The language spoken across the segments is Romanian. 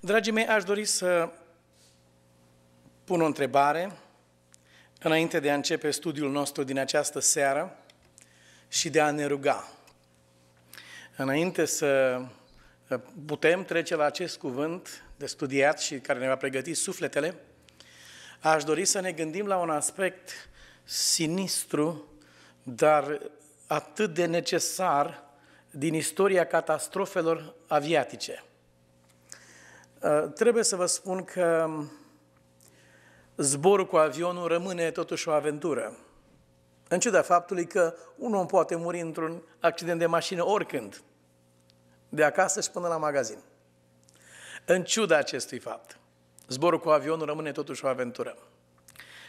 Dragii mei, aș dori să pun o întrebare înainte de a începe studiul nostru din această seară și de a ne ruga. Înainte să putem trece la acest cuvânt de studiat și care ne va pregăti sufletele, aș dori să ne gândim la un aspect sinistru, dar atât de necesar din istoria catastrofelor aviatice – Uh, trebuie să vă spun că um, zborul cu avionul rămâne totuși o aventură. În ciuda faptului că un om poate muri într-un accident de mașină oricând, de acasă și până la magazin. În ciuda acestui fapt, zborul cu avionul rămâne totuși o aventură.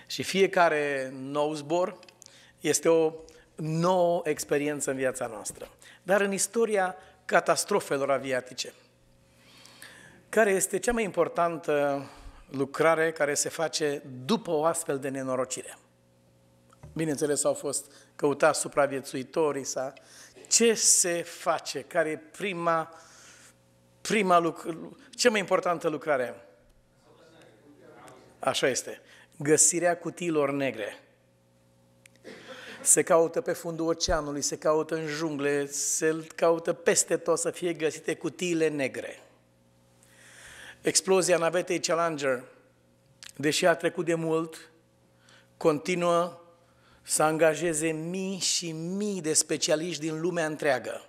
Și fiecare nou zbor este o nouă experiență în viața noastră. Dar în istoria catastrofelor aviatice – care este cea mai importantă lucrare care se face după o astfel de nenorocire. Bineînțeles, au fost căutați supraviețuitorii, sa. ce se face, care e prima, prima lucrare? cea mai importantă lucrare? Așa este. Găsirea cutiilor negre. Se caută pe fundul oceanului, se caută în jungle, se caută peste tot să fie găsite cutiile negre Explozia navetei Challenger, deși a trecut de mult, continuă să angajeze mii și mii de specialiști din lumea întreagă.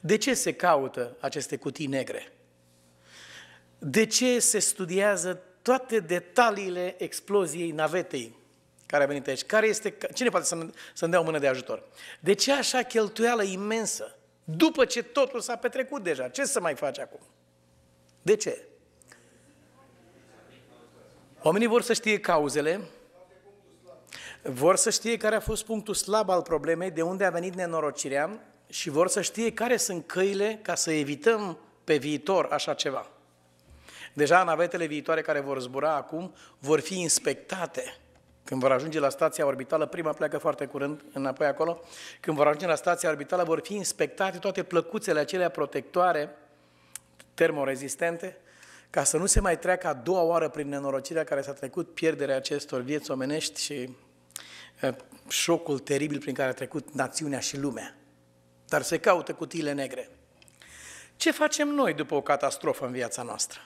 De ce se caută aceste cutii negre? De ce se studiază toate detaliile exploziei navetei care a venit aici? Care este, cine poate să-mi, să dea o mână de ajutor? De ce așa cheltuială imensă? După ce totul s-a petrecut deja, ce să mai faci acum? De ce? Oamenii vor să știe cauzele, vor să știe care a fost punctul slab al problemei, de unde a venit nenorocirea și vor să știe care sunt căile ca să evităm pe viitor așa ceva. Deja navetele viitoare care vor zbura acum vor fi inspectate. Când vor ajunge la stația orbitală, prima pleacă foarte curând înapoi acolo, când vor ajunge la stația orbitală vor fi inspectate toate plăcuțele acelea protectoare termorezistente, ca să nu se mai treacă a doua oară prin nenorocirea care s-a trecut, pierderea acestor vieți omenești și șocul teribil prin care a trecut națiunea și lumea. Dar se caută cutiile negre. Ce facem noi după o catastrofă în viața noastră?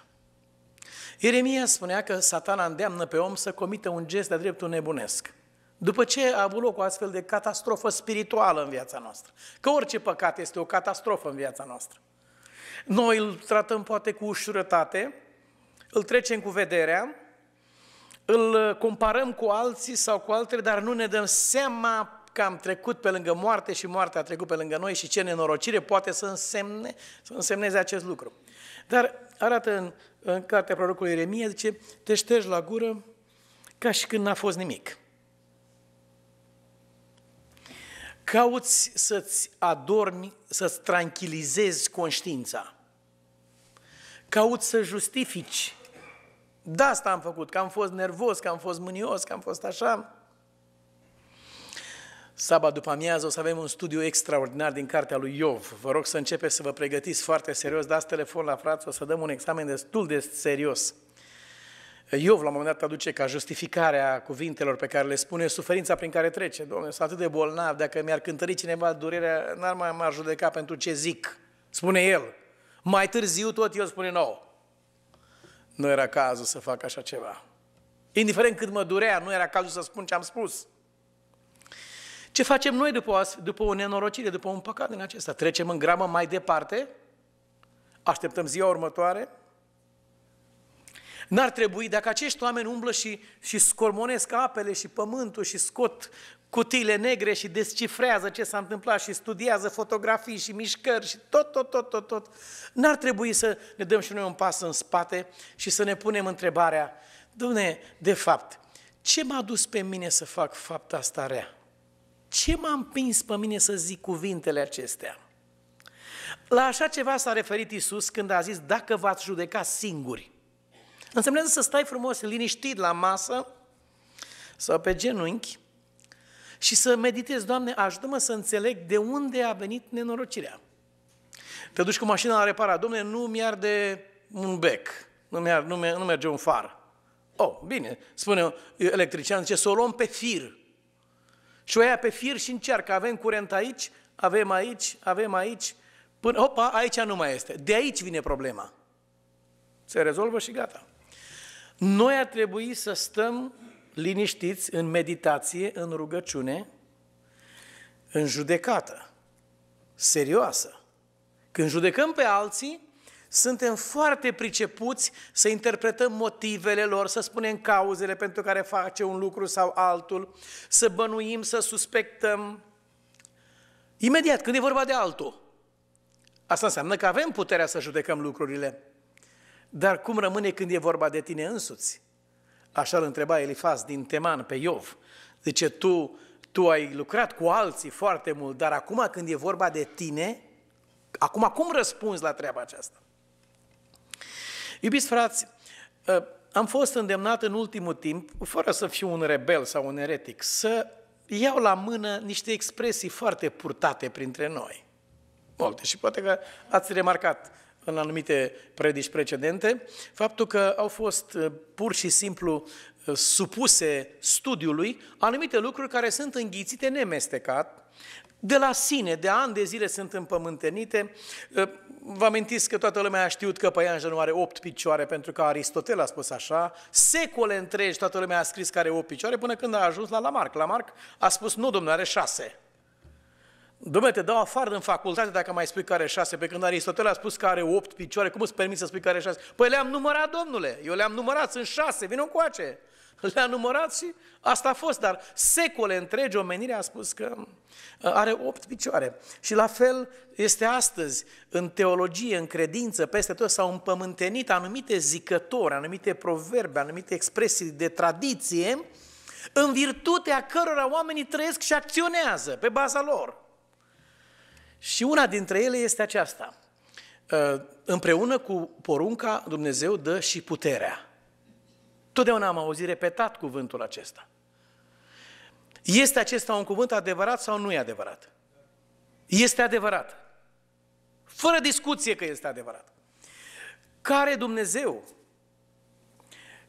Ieremia spunea că satana îndeamnă pe om să comită un gest de dreptul nebunesc. După ce a avut loc o astfel de catastrofă spirituală în viața noastră. Că orice păcat este o catastrofă în viața noastră. Noi îl tratăm poate cu ușurătate, îl trecem cu vederea, îl comparăm cu alții sau cu altele, dar nu ne dăm seama că am trecut pe lângă moarte și moartea a trecut pe lângă noi și ce nenorocire poate să, însemne, să însemneze acest lucru. Dar arată în, în cartea prorocului Ieremia, zice, te ștergi la gură ca și când n-a fost nimic. Cauți să-ți adormi, să-ți tranquilizezi conștiința. Cauți să justifici. Da, asta am făcut, că am fost nervos, că am fost mânios, că am fost așa. Saba după amiază o să avem un studiu extraordinar din cartea lui Iov. Vă rog să începeți să vă pregătiți foarte serios, dați telefon la frață, o să dăm un examen destul de serios. Iov, la un moment dat, aduce ca justificarea cuvintelor pe care le spune suferința prin care trece. Domnule, sunt atât de bolnav, dacă mi-ar cântări cineva durerea, n-ar mai m-ar judeca pentru ce zic, spune el. Mai târziu tot el spune nou. Nu era cazul să fac așa ceva. Indiferent cât mă durea, nu era cazul să spun ce am spus. Ce facem noi după o, după o nenorocire, după un păcat din acesta? Trecem în gramă mai departe? Așteptăm ziua următoare? N-ar trebui, dacă acești oameni umblă și, și scormonesc apele și pământul și scot cutiile negre și descifrează ce s-a întâmplat și studiază fotografii și mișcări și tot, tot, tot, tot, tot, n-ar trebui să ne dăm și noi un pas în spate și să ne punem întrebarea, Dumne, de fapt, ce m-a dus pe mine să fac fapta asta rea? Ce m-a împins pe mine să zic cuvintele acestea? La așa ceva s-a referit Isus când a zis, dacă v-ați judeca singuri, Însemnează să stai frumos, liniștit la masă sau pe genunchi și să meditezi, Doamne, ajută-mă să înțeleg de unde a venit nenorocirea. Te duci cu mașina la reparat, Doamne, nu mi-arde un bec, nu, mi nu, nu merge un far. Oh, bine, spune electrician, zice, să o luăm pe fir. Și o ia pe fir și încearcă, avem curent aici, avem aici, avem aici, până, opa, aici nu mai este. De aici vine problema. Se rezolvă și gata. Noi ar trebui să stăm liniștiți în meditație, în rugăciune, în judecată, serioasă. Când judecăm pe alții, suntem foarte pricepuți să interpretăm motivele lor, să spunem cauzele pentru care face un lucru sau altul, să bănuim, să suspectăm. Imediat, când e vorba de altul. Asta înseamnă că avem puterea să judecăm lucrurile. Dar cum rămâne când e vorba de tine însuți? Așa îl întreba Elifaz din Teman pe Iov. Zice, tu, tu ai lucrat cu alții foarte mult, dar acum când e vorba de tine, acum cum răspunzi la treaba aceasta? Iubiți frați, ă, am fost îndemnat în ultimul timp, fără să fiu un rebel sau un eretic, să iau la mână niște expresii foarte purtate printre noi. Multe și poate că ați remarcat în anumite predici precedente, faptul că au fost uh, pur și simplu uh, supuse studiului anumite lucruri care sunt înghițite nemestecat, de la sine, de ani de zile sunt împământenite. Uh, vă amintiți că toată lumea a știut că Păianjă nu are opt picioare, pentru că Aristotel a spus așa. Secole întregi toată lumea a scris că are opt picioare, până când a ajuns la Lamarck. Lamarck a spus, nu, domnule, are șase. Dom'le, te dau afară din facultate dacă mai spui care șase, pe când Aristotel a spus că are opt picioare, cum îți permiți să spui care șase? Păi le-am numărat, domnule, eu le-am numărat, sunt șase, vină încoace. le am numărat și asta a fost, dar secole întregi omenirea a spus că uh, are opt picioare. Și la fel este astăzi, în teologie, în credință, peste tot s-au împământenit anumite zicători, anumite proverbe, anumite expresii de tradiție, în virtutea cărora oamenii trăiesc și acționează pe baza lor. Și una dintre ele este aceasta. Ă, împreună cu porunca, Dumnezeu dă și puterea. Totdeauna am auzit repetat cuvântul acesta. Este acesta un cuvânt adevărat sau nu e adevărat? Este adevărat. Fără discuție că este adevărat. Care Dumnezeu,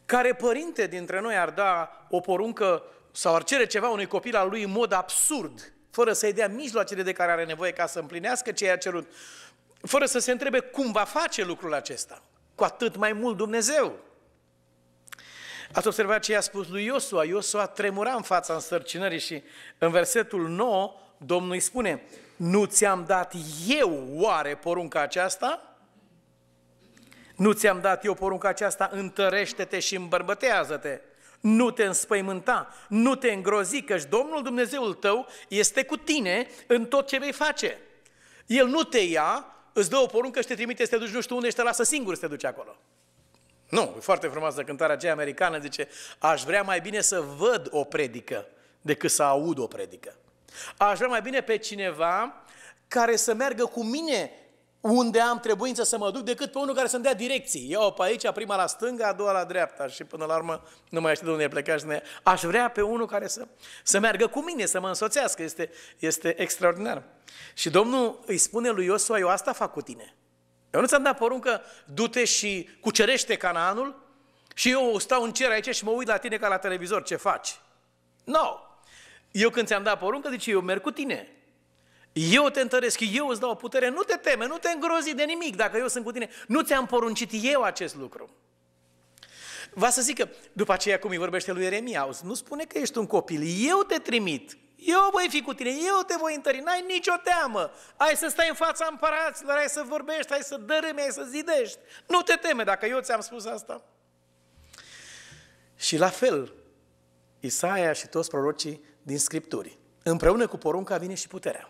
care părinte dintre noi ar da o poruncă sau ar cere ceva unui copil al lui în mod absurd, fără să-i dea mijloacele de care are nevoie ca să împlinească ce i-a cerut, fără să se întrebe cum va face lucrul acesta. Cu atât mai mult Dumnezeu. Ați observat ce i-a spus lui Iosua. Iosua tremura în fața însărcinării și în versetul 9 Domnul îi spune, nu ți-am dat eu oare porunca aceasta? Nu ți-am dat eu porunca aceasta, întărește-te și îmbărbătează-te nu te înspăimânta, nu te îngrozi, căci Domnul Dumnezeul tău este cu tine în tot ce vei face. El nu te ia, îți dă o poruncă și te trimite să te duci nu știu unde și te lasă singur să te duci acolo. Nu, e foarte frumoasă cântarea aceea americană, zice, aș vrea mai bine să văd o predică decât să aud o predică. Aș vrea mai bine pe cineva care să meargă cu mine unde am trebuință să mă duc decât pe unul care să-mi dea direcții. Eu pe aici, prima la stânga, a doua la dreapta și până la urmă nu mai știu de unde e plecat și ne... Aș vrea pe unul care să, să meargă cu mine, să mă însoțească. Este, este extraordinar. Și Domnul îi spune lui Iosua, eu asta fac cu tine. Eu nu ți-am dat poruncă, du-te și cucerește Canaanul și eu stau în cer aici și mă uit la tine ca la televizor, ce faci? Nu! No. Eu când ți-am dat poruncă, zice, eu merg cu tine. Eu te întăresc, eu îți dau putere, nu te teme, nu te îngrozi de nimic dacă eu sunt cu tine. Nu ți-am poruncit eu acest lucru. Va să zic că după aceea cum îi vorbește lui Eremia, nu spune că ești un copil, eu te trimit, eu voi fi cu tine, eu te voi întări, n-ai nicio teamă. Ai să stai în fața împăraților, ai să vorbești, ai să dărâmi, ai să zidești. Nu te teme dacă eu ți-am spus asta. Și la fel, Isaia și toți prorocii din Scripturi, împreună cu porunca vine și puterea.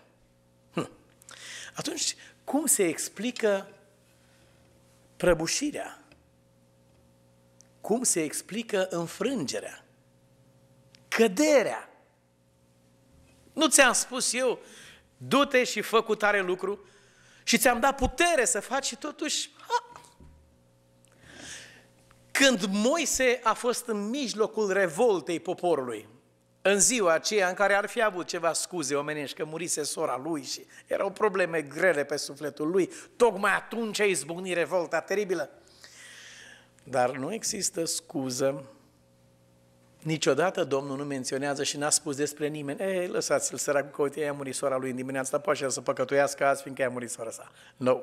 Atunci, cum se explică prăbușirea? Cum se explică înfrângerea? Căderea? Nu ți-am spus eu, du-te și fă cu tare lucru și ți-am dat putere să faci și totuși... Ha! Când Moise a fost în mijlocul revoltei poporului, în ziua aceea în care ar fi avut ceva scuze omenești, că murise sora lui și erau probleme grele pe sufletul lui, tocmai atunci a izbucnit revolta teribilă. Dar nu există scuză. Niciodată Domnul nu menționează și n-a spus despre nimeni, ei, lăsați-l săracul că uite, a murit sora lui în dimineața, poate să păcătuiască azi, fiindcă a murit sora sa. Nu. No.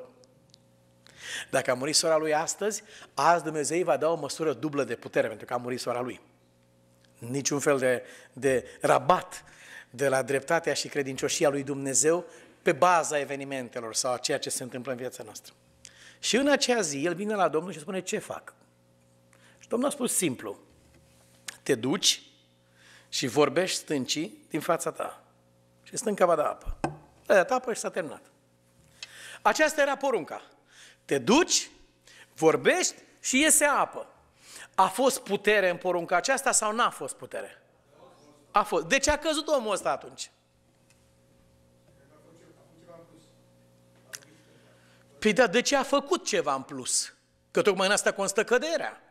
Dacă a murit sora lui astăzi, azi Dumnezeu va da o măsură dublă de putere, pentru că a murit sora lui niciun fel de, de rabat de la dreptatea și credincioșia lui Dumnezeu pe baza evenimentelor sau a ceea ce se întâmplă în viața noastră. Și în acea zi, el vine la Domnul și spune, ce fac? Și Domnul a spus simplu, te duci și vorbești stâncii din fața ta. Și stânca va da apă. A dat apă și s-a terminat. Aceasta era porunca. Te duci, vorbești și iese apă. A fost putere în porunca aceasta sau n-a fost putere? A fost. De deci ce a căzut omul ăsta atunci? Păi da, de ce a făcut ceva în plus? Că tocmai în asta constă căderea.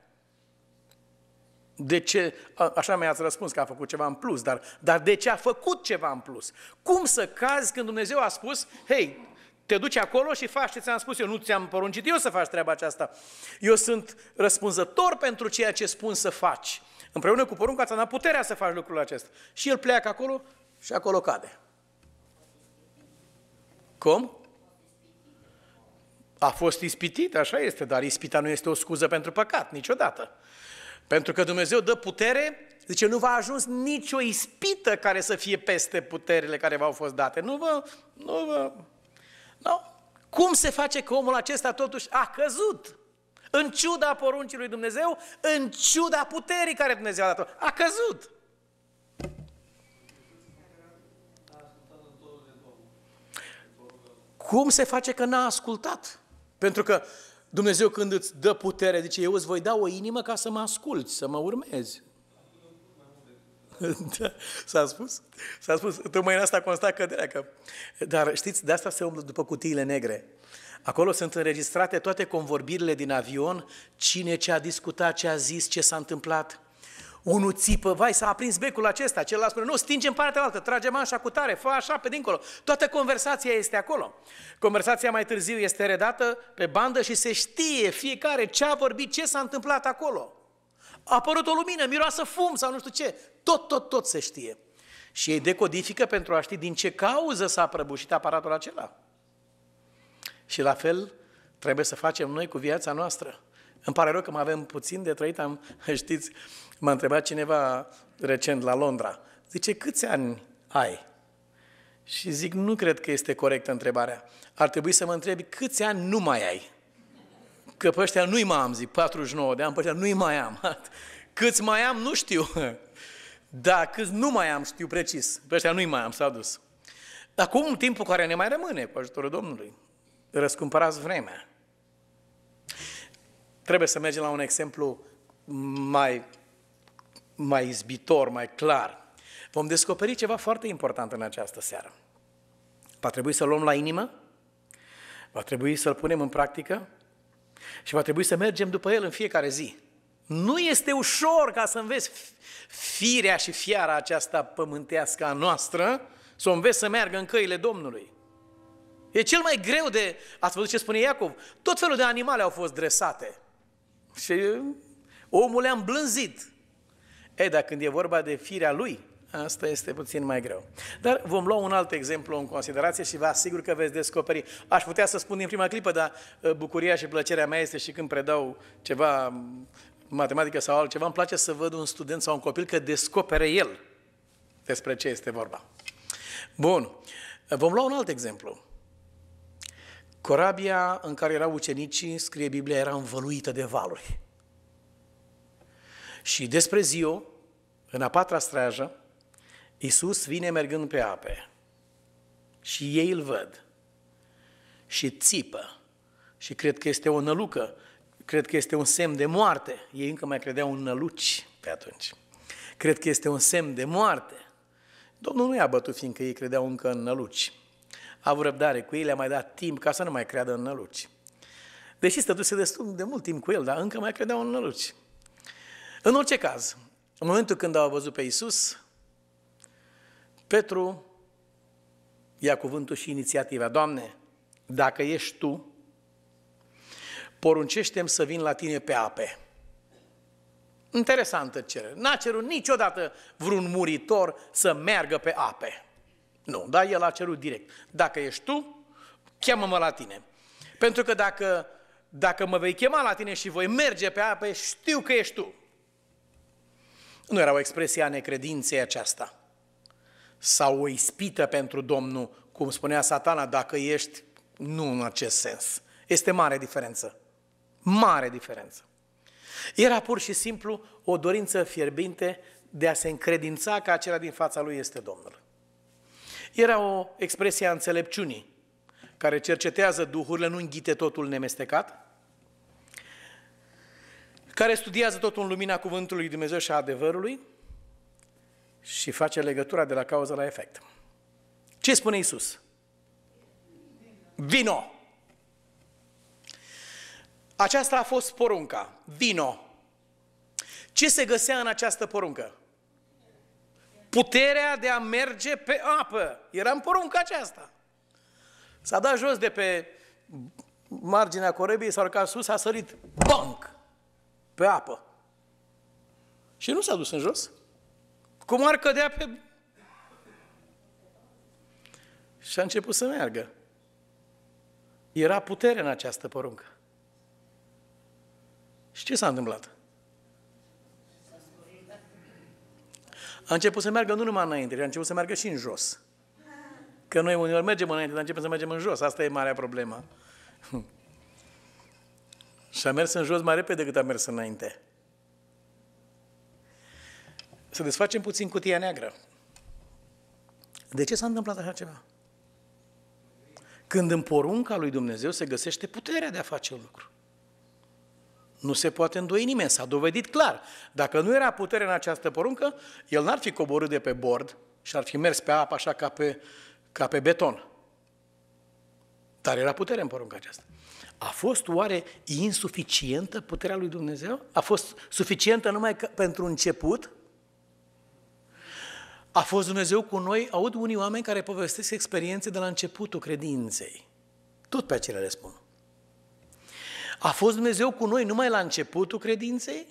De ce, a, așa mi-ați răspuns că a făcut ceva în plus, dar, dar de ce a făcut ceva în plus? Cum să cazi când Dumnezeu a spus, hei, te duci acolo și faci ce ți-am spus eu. Nu ți-am poruncit eu să faci treaba aceasta. Eu sunt răspunzător pentru ceea ce spun să faci. Împreună cu porunca ți-am dat puterea să faci lucrul acesta. Și el pleacă acolo și acolo cade. Cum? A fost ispitit, așa este, dar ispita nu este o scuză pentru păcat, niciodată. Pentru că Dumnezeu dă putere, zice, nu v-a ajuns nicio ispită care să fie peste puterile care v-au fost date. Nu vă, nu vă nu? Cum se face că omul acesta totuși a căzut? În ciuda poruncii lui Dumnezeu, în ciuda puterii care Dumnezeu a dat-o, a căzut. Cum se face că n-a ascultat? Pentru că Dumnezeu când îți dă putere, zice, eu îți voi da o inimă ca să mă asculți, să mă urmezi. Da, s-a spus. S-a spus. Tocmai în asta consta că Dar știți, de asta se umblă după cutiile negre. Acolo sunt înregistrate toate convorbirile din avion, cine ce a discutat, ce a zis, ce s-a întâmplat. Unul țipă, vai, s-a aprins becul acesta, celălalt spune, nu, stingem partea altă, tragem așa cu tare, fă așa pe dincolo. Toată conversația este acolo. Conversația mai târziu este redată pe bandă și se știe fiecare ce a vorbit, ce s-a întâmplat acolo a apărut o lumină, miroasă fum sau nu știu ce. Tot, tot, tot se știe. Și ei decodifică pentru a ști din ce cauză s-a prăbușit aparatul acela. Și la fel trebuie să facem noi cu viața noastră. Îmi pare rău că mai avem puțin de trăit. Am, știți, m-a întrebat cineva recent la Londra. Zice, câți ani ai? Și zic, nu cred că este corectă întrebarea. Ar trebui să mă întrebi câți ani nu mai ai. Că pe ăștia nu-i mai am, zic, 49 de ani, pe ăștia nu-i mai am. Câți mai am, nu știu. Da, câți nu mai am, știu precis. Pe ăștia nu-i mai am, s-a dus. Acum, timpul care ne mai rămâne, cu ajutorul Domnului, răscumpărați vremea. Trebuie să mergem la un exemplu mai, mai izbitor, mai clar. Vom descoperi ceva foarte important în această seară. Va trebui să luăm la inimă, va trebui să-l punem în practică și va trebui să mergem după el în fiecare zi. Nu este ușor ca să înveți firea și fiara aceasta pământească a noastră, să o înveți să meargă în căile Domnului. E cel mai greu de, ați văzut ce spune Iacov, tot felul de animale au fost dresate. Și omul le-a îmblânzit. E, dar când e vorba de firea lui, Asta este puțin mai greu. Dar vom lua un alt exemplu în considerație și vă asigur că veți descoperi. Aș putea să spun din prima clipă, dar ă, bucuria și plăcerea mea este și când predau ceva, matematică sau altceva, îmi place să văd un student sau un copil că descopere el despre ce este vorba. Bun. Vom lua un alt exemplu. Corabia în care erau ucenicii, scrie Biblia, era învăluită de valuri. Și despre ziua, în a patra strajă, Isus vine mergând pe ape și ei îl văd și țipă și cred că este o nălucă, cred că este un semn de moarte. Ei încă mai credeau în năluci pe atunci. Cred că este un semn de moarte. Domnul nu i-a bătut fiindcă ei credeau încă în năluci. A avut răbdare cu ei, le-a mai dat timp ca să nu mai creadă în năluci. Deși stătuse destul de mult timp cu el, dar încă mai credeau în năluci. În orice caz, în momentul când au văzut pe Isus, Petru ia cuvântul și inițiativa. Doamne, dacă ești Tu, poruncește să vin la Tine pe ape. Interesantă cerere. N-a cerut niciodată vreun muritor să meargă pe ape. Nu, dar el a cerut direct. Dacă ești tu, cheamă-mă la tine. Pentru că dacă, dacă mă vei chema la tine și voi merge pe ape, știu că ești tu. Nu era o expresie a necredinței aceasta sau o ispită pentru Domnul, cum spunea satana, dacă ești, nu în acest sens. Este mare diferență. Mare diferență. Era pur și simplu o dorință fierbinte de a se încredința că acela din fața lui este Domnul. Era o expresie a înțelepciunii, care cercetează duhurile, nu înghite totul nemestecat, care studiază totul în lumina cuvântului Dumnezeu și a adevărului, și face legătura de la cauză la efect. Ce spune Isus? Vino! Aceasta a fost porunca. Vino! Ce se găsea în această poruncă? Puterea de a merge pe apă. Era în porunca aceasta. S-a dat jos de pe marginea corebiei, s-a urcat sus, a sărit, banc, pe apă. Și nu s-a dus în jos. Cum ar cădea pe... Și a început să meargă. Era putere în această poruncă. Și ce s-a întâmplat? A început să meargă nu numai înainte, a început să meargă și în jos. Că noi uneori mergem înainte, dar începem să mergem în jos. Asta e marea problemă. și a mers în jos mai repede decât a mers înainte să desfacem puțin cutia neagră. De ce s-a întâmplat așa ceva? Când în porunca lui Dumnezeu se găsește puterea de a face un lucru. Nu se poate îndoi nimeni, s-a dovedit clar. Dacă nu era putere în această poruncă, el n-ar fi coborât de pe bord și ar fi mers pe apă așa ca pe, ca pe beton. Dar era putere în porunca aceasta. A fost oare insuficientă puterea lui Dumnezeu? A fost suficientă numai pentru început? A fost Dumnezeu cu noi? Aud unii oameni care povestesc experiențe de la începutul credinței. Tot pe acelea le spun. A fost Dumnezeu cu noi numai la începutul credinței?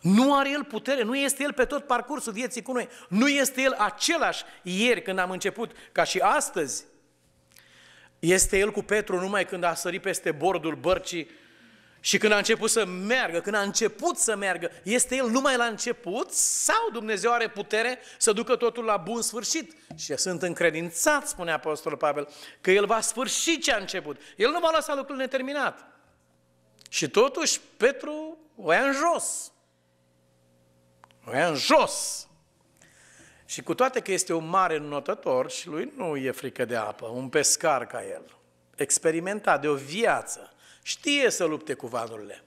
Nu are El putere, nu este El pe tot parcursul vieții cu noi. Nu este El același ieri când am început, ca și astăzi. Este El cu Petru numai când a sărit peste bordul bărcii și când a început să meargă, când a început să meargă, este el numai la început sau Dumnezeu are putere să ducă totul la bun sfârșit? Și sunt încredințat, spune Apostolul Pavel, că el va sfârși ce a început. El nu va lăsa lucrul neterminat. Și totuși Petru o ia în jos. O ia în jos. Și cu toate că este un mare notător și lui nu e frică de apă, un pescar ca el, experimentat de o viață, Știe să lupte cu valurile.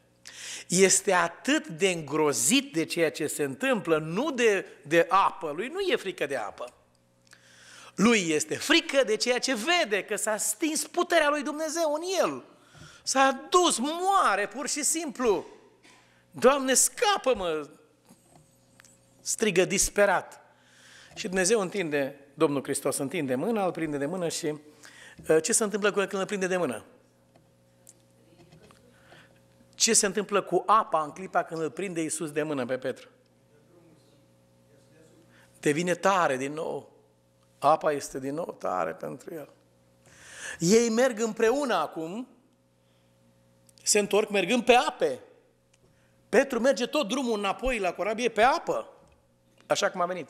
Este atât de îngrozit de ceea ce se întâmplă, nu de, de apă. Lui nu e frică de apă. Lui este frică de ceea ce vede, că s-a stins puterea lui Dumnezeu în el. S-a dus, moare pur și simplu. Doamne, scapă-mă! Strigă disperat. Și Dumnezeu întinde, Domnul Hristos întinde mâna, îl prinde de mână și uh, ce se întâmplă cu el când îl prinde de mână? ce se întâmplă cu apa în clipa când îl prinde Iisus de mână pe Petru? Devine tare din nou. Apa este din nou tare pentru el. Ei merg împreună acum, se întorc mergând pe ape. Petru merge tot drumul înapoi la corabie pe apă, așa cum a venit.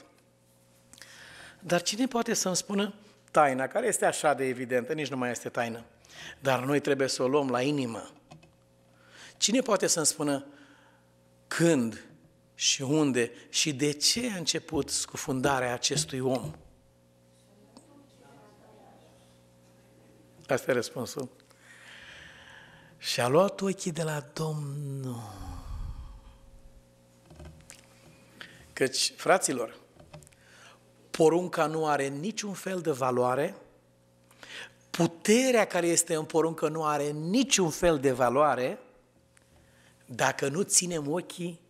Dar cine poate să-mi spună taina, care este așa de evidentă, nici nu mai este taină, dar noi trebuie să o luăm la inimă Cine poate să-mi spună când și unde și de ce a început scufundarea acestui om? Asta e răspunsul. Și a luat ochii de la Domnul. Căci, fraților, porunca nu are niciun fel de valoare, puterea care este în poruncă nu are niciun fel de valoare, dacă nu ținem ochii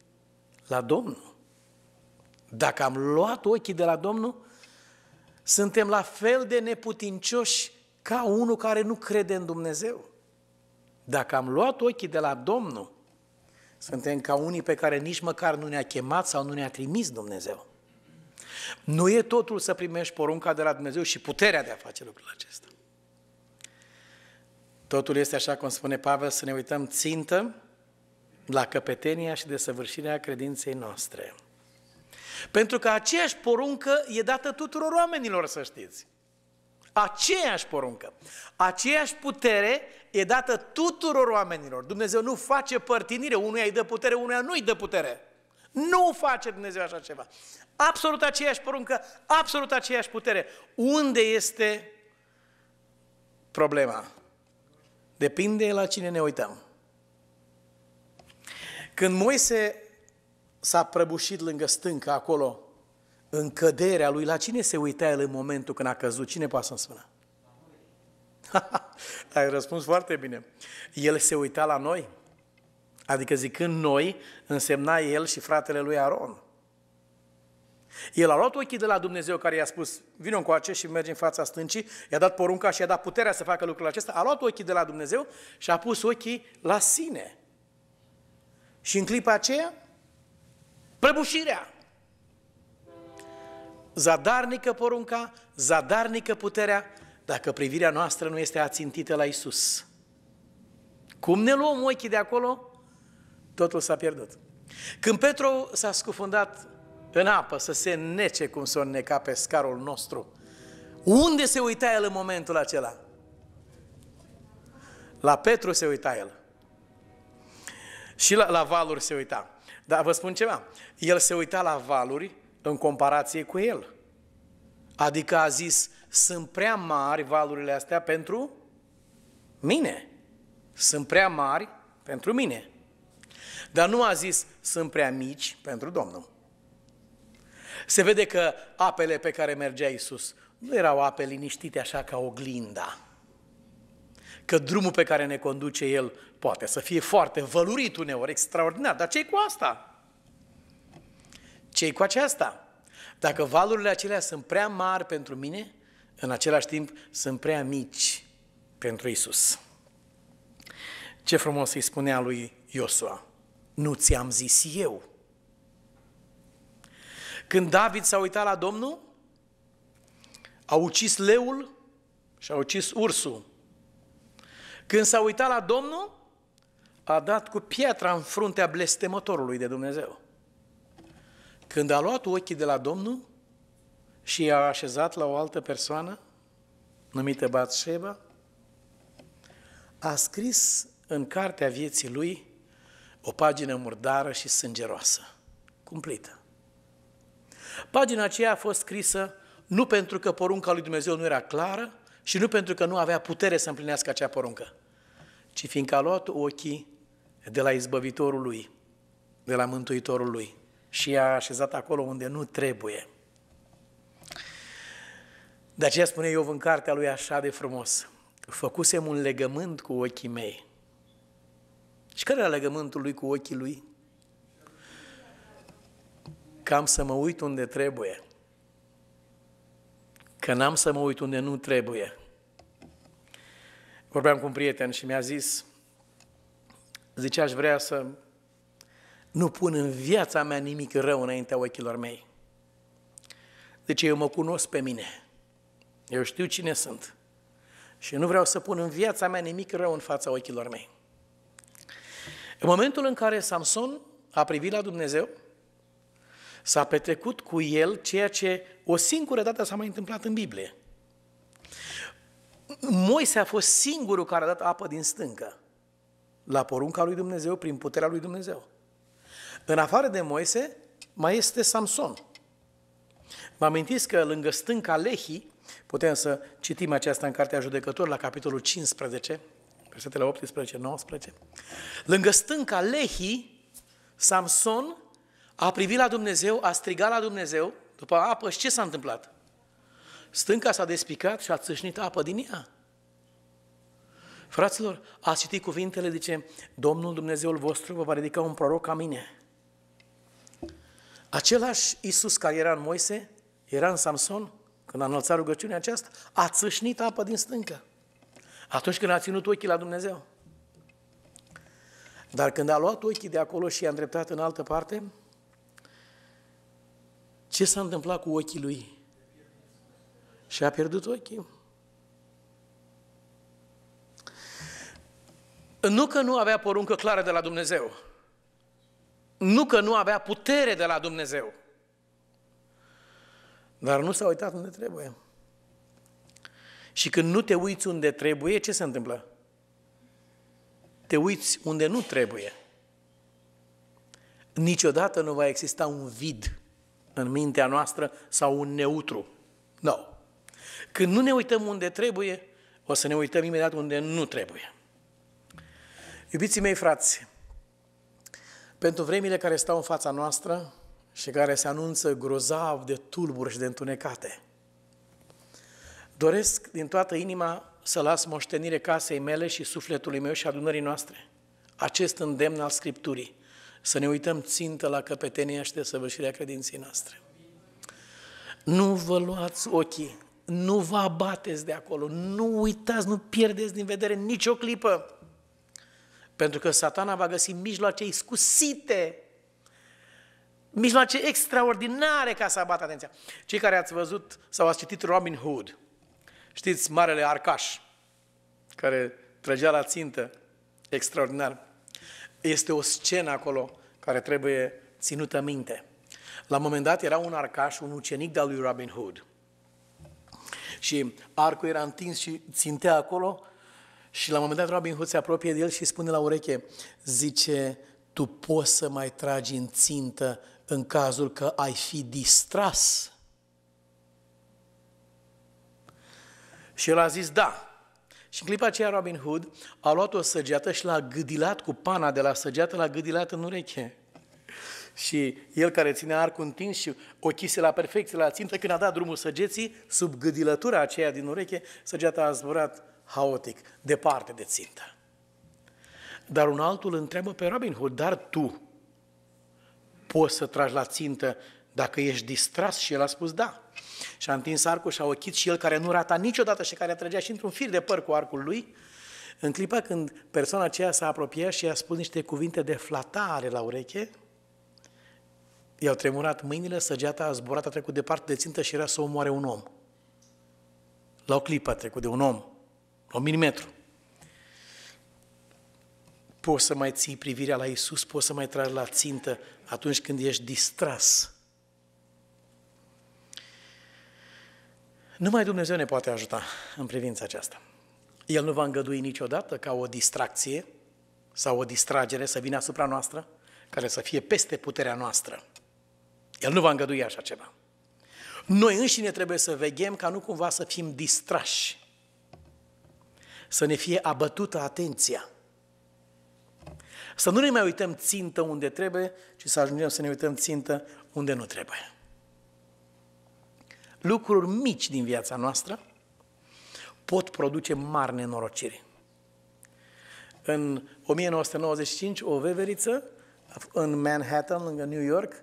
la Domnul. Dacă am luat ochii de la Domnul, suntem la fel de neputincioși ca unul care nu crede în Dumnezeu. Dacă am luat ochii de la Domnul, suntem ca unii pe care nici măcar nu ne-a chemat sau nu ne-a trimis Dumnezeu. Nu e totul să primești porunca de la Dumnezeu și puterea de a face lucrul acesta. Totul este așa cum spune Pavel, să ne uităm țintă la căpetenia și desăvârșirea credinței noastre. Pentru că aceeași poruncă e dată tuturor oamenilor, să știți. Aceeași poruncă, aceeași putere e dată tuturor oamenilor. Dumnezeu nu face părtinire, unuia îi dă putere, unuia nu îi dă putere. Nu face Dumnezeu așa ceva. Absolut aceeași poruncă, absolut aceeași putere. Unde este problema? Depinde la cine ne uităm. Când Moise s-a prăbușit lângă stâncă acolo, în căderea lui, la cine se uita el în momentul când a căzut? Cine poate să-mi spună? Ai răspuns foarte bine. El se uita la noi. Adică zicând noi, însemna el și fratele lui Aron. El a luat ochii de la Dumnezeu care i-a spus, vină încoace și mergi în fața stâncii, i-a dat porunca și i-a dat puterea să facă lucrul acesta, a luat ochii de la Dumnezeu și a pus ochii la sine. Și în clipa aceea, prăbușirea. Zadarnică porunca, zadarnică puterea, dacă privirea noastră nu este ațintită la Isus. Cum ne luăm ochii de acolo? Totul s-a pierdut. Când Petru s-a scufundat în apă să se nece cum să o neca scarul nostru, unde se uita el în momentul acela? La Petru se uita el. Și la, la valuri se uita. Dar vă spun ceva, el se uita la valuri în comparație cu el. Adică a zis, sunt prea mari valurile astea pentru mine. Sunt prea mari pentru mine. Dar nu a zis, sunt prea mici pentru Domnul. Se vede că apele pe care mergea Isus nu erau ape liniștite așa ca oglinda că drumul pe care ne conduce El poate să fie foarte vălurit uneori, extraordinar. Dar ce cu asta? ce cu aceasta? Dacă valurile acelea sunt prea mari pentru mine, în același timp sunt prea mici pentru Isus. Ce frumos îi spunea lui Iosua, nu ți-am zis eu. Când David s-a uitat la Domnul, a ucis leul și a ucis ursul. Când s-a uitat la Domnul, a dat cu piatra în fruntea blestemătorului de Dumnezeu. Când a luat ochii de la Domnul și i-a așezat la o altă persoană, numită Batșeba, a scris în cartea vieții lui o pagină murdară și sângeroasă, cumplită. Pagina aceea a fost scrisă nu pentru că porunca lui Dumnezeu nu era clară, și nu pentru că nu avea putere să împlinească acea poruncă, ci fiindcă a luat ochii de la izbăvitorul lui, de la mântuitorul lui și i-a așezat acolo unde nu trebuie. De aceea spune eu în cartea lui așa de frumos, făcusem un legământ cu ochii mei. Și care era legământul lui cu ochii lui? Cam să mă uit unde trebuie că n-am să mă uit unde nu trebuie. Vorbeam cu un prieten și mi-a zis, zice, aș vrea să nu pun în viața mea nimic rău înaintea ochilor mei. Deci eu mă cunosc pe mine. Eu știu cine sunt. Și nu vreau să pun în viața mea nimic rău în fața ochilor mei. În momentul în care Samson a privit la Dumnezeu, s-a petrecut cu el ceea ce o singură dată s-a mai întâmplat în Biblie. Moise a fost singurul care a dat apă din stâncă la porunca lui Dumnezeu, prin puterea lui Dumnezeu. În afară de Moise, mai este Samson. Vă amintiți că lângă stânca Lehi, putem să citim aceasta în Cartea Judecător, la capitolul 15, versetele 18-19, lângă stânca Lehi, Samson a privit la Dumnezeu, a strigat la Dumnezeu, după apă și ce s-a întâmplat? Stânca s-a despicat și a țâșnit apă din ea. Fraților, a citit cuvintele, zice, Domnul Dumnezeul vostru vă va ridica un proroc ca mine. Același Isus care era în Moise, era în Samson, când a înălțat rugăciunea aceasta, a țâșnit apă din stâncă. Atunci când a ținut ochii la Dumnezeu. Dar când a luat ochii de acolo și i-a îndreptat în altă parte, ce s-a întâmplat cu ochii lui? Și a pierdut ochii. Nu că nu avea poruncă clară de la Dumnezeu. Nu că nu avea putere de la Dumnezeu. Dar nu s-a uitat unde trebuie. Și când nu te uiți unde trebuie, ce se întâmplă? Te uiți unde nu trebuie. Niciodată nu va exista un vid în mintea noastră sau un neutru. Nu. No. Când nu ne uităm unde trebuie, o să ne uităm imediat unde nu trebuie. Iubiții mei frați, pentru vremile care stau în fața noastră și care se anunță grozav de tulburi și de întunecate, doresc din toată inima să las moștenire casei mele și sufletului meu și adunării noastre acest îndemn al Scripturii să ne uităm țintă la căpetenia și de săvârșirea credinței noastre. Nu vă luați ochii, nu vă abateți de acolo, nu uitați, nu pierdeți din vedere nicio clipă. Pentru că satana va găsi mijloace iscusite, mijloace extraordinare ca să abată atenția. Cei care ați văzut sau ați citit Robin Hood, știți, marele arcaș, care trăgea la țintă, extraordinar. Este o scenă acolo care trebuie ținută minte. La un moment dat era un arcaș, un ucenic de-al lui Robin Hood. Și arcul era întins și țintea acolo și la un moment dat Robin Hood se apropie de el și spune la ureche, zice, tu poți să mai tragi în țintă în cazul că ai fi distras. Și el a zis, da, și în clipa aceea Robin Hood a luat o săgeată și l-a gâdilat cu pana de la săgeată, l-a gâdilat în ureche. Și el care ține arcul întins și ochise la perfecție la țintă, când a dat drumul săgeții, sub gâdilătura aceea din ureche, săgeata a zburat haotic, departe de țintă. Dar un altul întreabă pe Robin Hood, dar tu poți să tragi la țintă dacă ești distras? Și el a spus da și a întins arcul și a ochit și el care nu rata niciodată și care trăgea și într-un fir de păr cu arcul lui, în clipa când persoana aceea s-a apropiat și i-a spus niște cuvinte de flatare la ureche, i-au tremurat mâinile, săgeata a zburat, a trecut departe de țintă și era să omoare un om. La o clipă a trecut de un om, la un milimetru. Poți să mai ții privirea la Isus, poți să mai tragi la țintă atunci când ești distras Numai Dumnezeu ne poate ajuta în privința aceasta. El nu va îngădui niciodată ca o distracție sau o distragere să vină asupra noastră, care să fie peste puterea noastră. El nu va îngădui așa ceva. Noi înșine trebuie să veghem ca nu cumva să fim distrași, să ne fie abătută atenția, să nu ne mai uităm țintă unde trebuie, ci să ajungem să ne uităm țintă unde nu trebuie lucruri mici din viața noastră pot produce mari nenorociri. În 1995, o veveriță în Manhattan, lângă New York,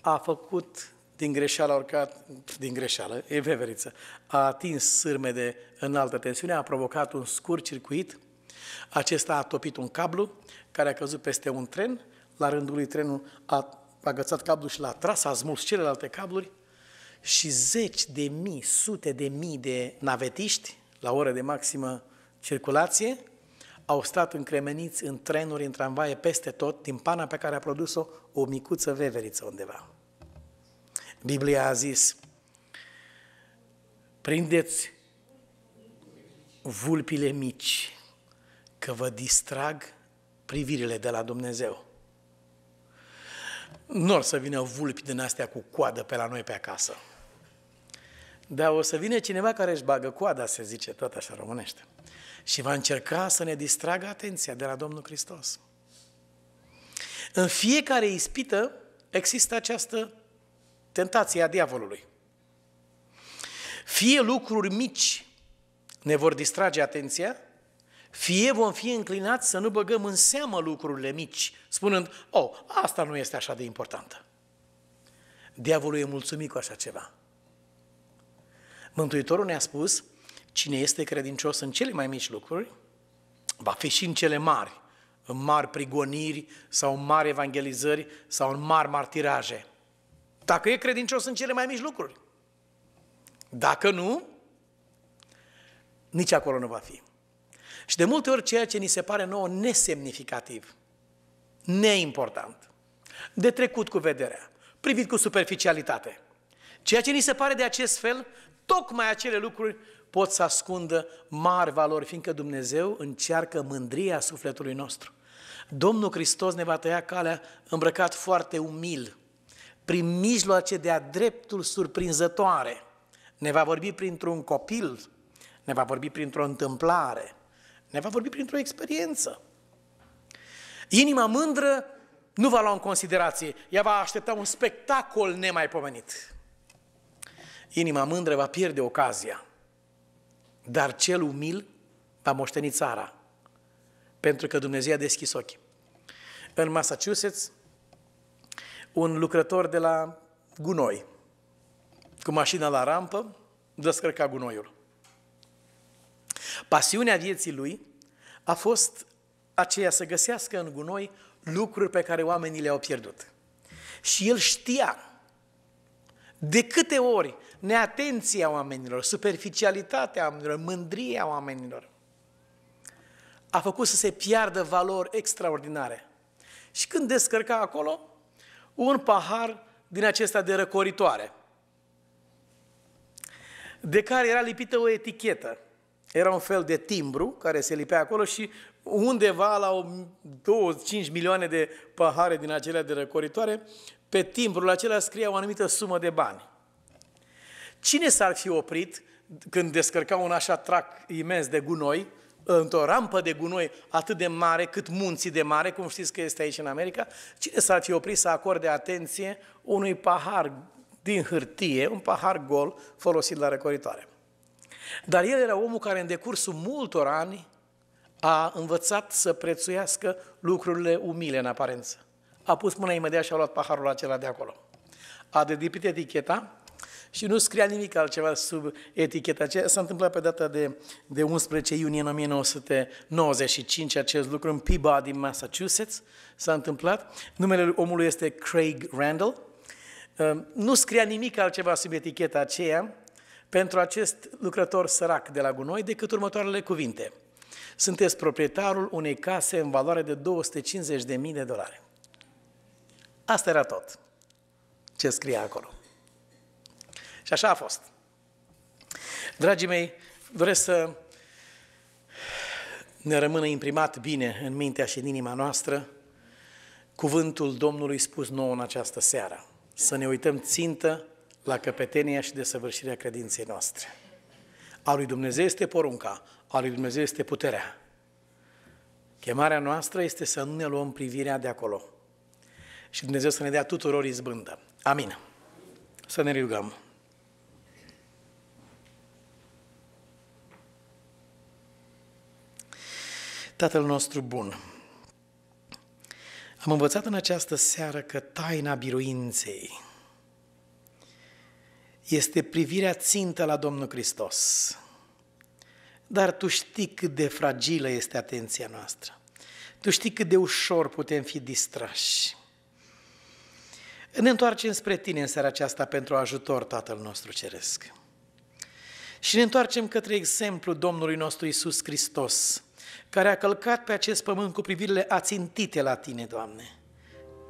a făcut din greșeală, a urcat, din greșeală, e veveriță, a atins sârme de înaltă tensiune, a provocat un scurt circuit, acesta a topit un cablu care a căzut peste un tren, la rândul lui trenul a agățat cablul și l-a tras, a smuls celelalte cabluri, și zeci de mii, sute de mii de navetiști, la oră de maximă circulație, au stat încremeniți în trenuri, în tramvaie, peste tot, din pana pe care a produs-o o micuță veveriță undeva. Biblia a zis, prindeți vulpile mici, că vă distrag privirile de la Dumnezeu. Nu or să vină vulpi din astea cu coadă pe la noi pe acasă. Dar o să vine cineva care își bagă coada, se zice tot așa românește, și va încerca să ne distragă atenția de la Domnul Hristos. În fiecare ispită există această tentație a diavolului. Fie lucruri mici ne vor distrage atenția, fie vom fi înclinați să nu băgăm în seamă lucrurile mici, spunând, oh, asta nu este așa de importantă. Diavolul e mulțumit cu așa ceva. Mântuitorul ne-a spus, cine este credincios în cele mai mici lucruri, va fi și în cele mari, în mari prigoniri sau în mari evangelizări sau în mari martiraje. Dacă e credincios în cele mai mici lucruri. Dacă nu, nici acolo nu va fi. Și de multe ori ceea ce ni se pare nouă nesemnificativ, neimportant, de trecut cu vederea, privit cu superficialitate, ceea ce ni se pare de acest fel tocmai acele lucruri pot să ascundă mari valori, fiindcă Dumnezeu încearcă mândria sufletului nostru. Domnul Hristos ne va tăia calea îmbrăcat foarte umil, prin mijloace de-a dreptul surprinzătoare. Ne va vorbi printr-un copil, ne va vorbi printr-o întâmplare, ne va vorbi printr-o experiență. Inima mândră nu va lua în considerație, ea va aștepta un spectacol nemaipomenit. Inima mândră va pierde ocazia, dar cel umil va moșteni țara, pentru că Dumnezeu a deschis ochii. În Massachusetts, un lucrător de la gunoi, cu mașina la rampă, descărca gunoiul. Pasiunea vieții lui a fost aceea să găsească în gunoi lucruri pe care oamenii le-au pierdut. Și el știa de câte ori neatenția oamenilor, superficialitatea oamenilor, mândria oamenilor, a făcut să se piardă valori extraordinare. Și când descărca acolo, un pahar din acesta de răcoritoare, de care era lipită o etichetă. Era un fel de timbru care se lipea acolo și undeva la 25 milioane de pahare din acelea de răcoritoare, pe timbrul acela scria o anumită sumă de bani. Cine s-ar fi oprit când descărca un așa trac imens de gunoi, într-o rampă de gunoi atât de mare cât munții de mare, cum știți că este aici în America, cine s-ar fi oprit să acorde atenție unui pahar din hârtie, un pahar gol folosit la recoritoare? Dar el era omul care în decursul multor ani a învățat să prețuiască lucrurile umile în aparență. A pus mâna imediat și a luat paharul acela de acolo. A dedipit eticheta și nu scria nimic altceva sub eticheta aceea. S-a întâmplat pe data de, de 11 iunie 1995 acest lucru în Peabody, Massachusetts. S-a întâmplat. Numele omului este Craig Randall. Uh, nu scria nimic altceva sub eticheta aceea pentru acest lucrător sărac de la gunoi decât următoarele cuvinte. Sunteți proprietarul unei case în valoare de 250.000 de dolari. Asta era tot ce scrie acolo. Și așa a fost. Dragii mei, doresc să ne rămână imprimat bine în mintea și în inima noastră cuvântul Domnului spus nou în această seară. Să ne uităm țintă la căpetenia și desăvârșirea credinței noastre. A lui Dumnezeu este porunca, a lui Dumnezeu este puterea. Chemarea noastră este să nu ne luăm privirea de acolo. Și Dumnezeu să ne dea tuturor izbândă. Amin. Să ne rugăm. Tatăl nostru bun, am învățat în această seară că taina biruinței este privirea țintă la Domnul Hristos. Dar tu știi cât de fragilă este atenția noastră. Tu știi cât de ușor putem fi distrași. Ne întoarcem spre tine în seara aceasta pentru ajutor, Tatăl nostru Ceresc. Și ne întoarcem către exemplu Domnului nostru Isus Hristos, care a călcat pe acest pământ cu privirile ațintite la Tine, Doamne.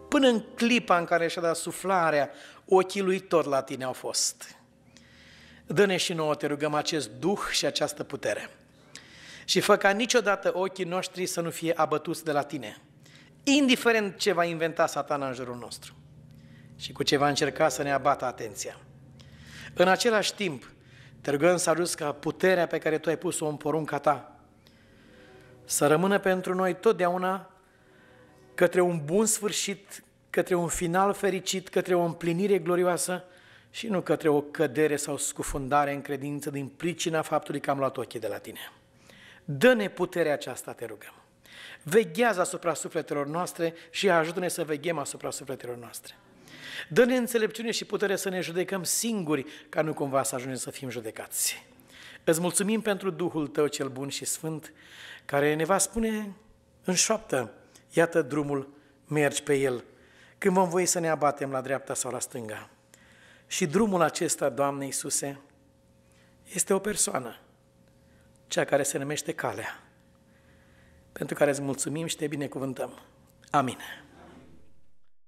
Până în clipa în care și-a dat suflarea, ochii lui tot la Tine au fost. Dă-ne și nouă, te rugăm, acest duh și această putere. Și fă ca niciodată ochii noștri să nu fie abătuți de la Tine, indiferent ce va inventa satana în jurul nostru și cu ce va încerca să ne abată atenția. În același timp, te rugăm să ajuți ca puterea pe care Tu ai pus-o în porunca Ta să rămână pentru noi totdeauna către un bun sfârșit, către un final fericit, către o împlinire glorioasă și nu către o cădere sau scufundare în credință din pricina faptului că am luat ochii de la tine. Dă-ne puterea aceasta, te rugăm. Veghează asupra sufletelor noastre și ajută-ne să veghem asupra sufletelor noastre. Dă-ne înțelepciune și putere să ne judecăm singuri, ca nu cumva să ajungem să fim judecați. Îți mulțumim pentru Duhul Tău cel bun și sfânt, care ne va spune în șoaptă, iată drumul, mergi pe el, când vom voi să ne abatem la dreapta sau la stânga. Și drumul acesta, Doamne Iisuse, este o persoană, cea care se numește calea, pentru care îți mulțumim și te binecuvântăm. Amin.